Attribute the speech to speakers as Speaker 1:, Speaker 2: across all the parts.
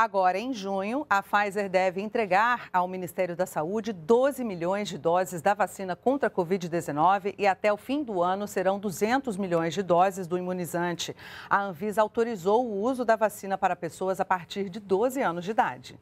Speaker 1: Agora, em junho, a Pfizer deve entregar ao Ministério da Saúde 12 milhões de doses da vacina contra a Covid-19 e até o fim do ano serão 200 milhões de doses do imunizante. A Anvisa autorizou o uso da vacina para pessoas
Speaker 2: a partir de 12 anos de idade.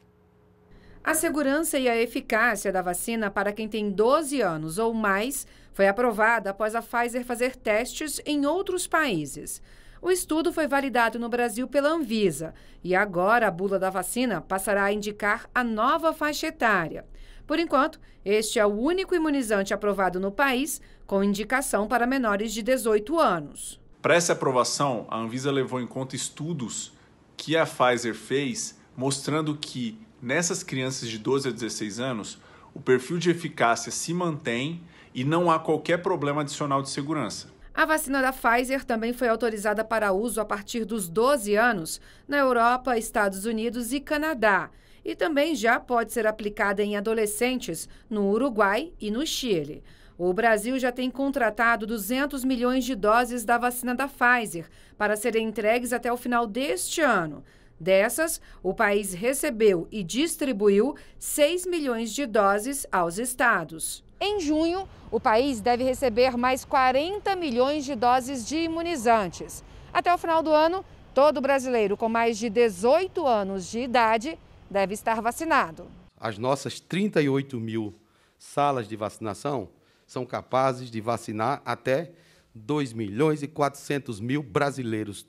Speaker 2: A segurança e a eficácia da vacina para quem tem 12 anos ou mais foi aprovada após a Pfizer fazer testes em outros países. O estudo foi validado no Brasil pela Anvisa e agora a bula da vacina passará a indicar a nova faixa etária. Por enquanto, este é o único imunizante aprovado no país com indicação para menores de 18
Speaker 3: anos. Para essa aprovação, a Anvisa levou em conta estudos que a Pfizer fez mostrando que nessas crianças de 12 a 16 anos, o perfil de eficácia se mantém e não há qualquer problema adicional de segurança.
Speaker 2: A vacina da Pfizer também foi autorizada para uso a partir dos 12 anos na Europa, Estados Unidos e Canadá. E também já pode ser aplicada em adolescentes no Uruguai e no Chile. O Brasil já tem contratado 200 milhões de doses da vacina da Pfizer para serem entregues até o final deste ano. Dessas, o país recebeu e distribuiu 6 milhões de doses aos estados. Em junho, o país deve receber mais 40 milhões de doses de imunizantes. Até o final do ano, todo brasileiro com mais de 18 anos de idade deve estar vacinado.
Speaker 4: As nossas 38 mil salas de vacinação são capazes de vacinar até 2 milhões e 400 mil brasileiros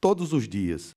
Speaker 4: todos os dias.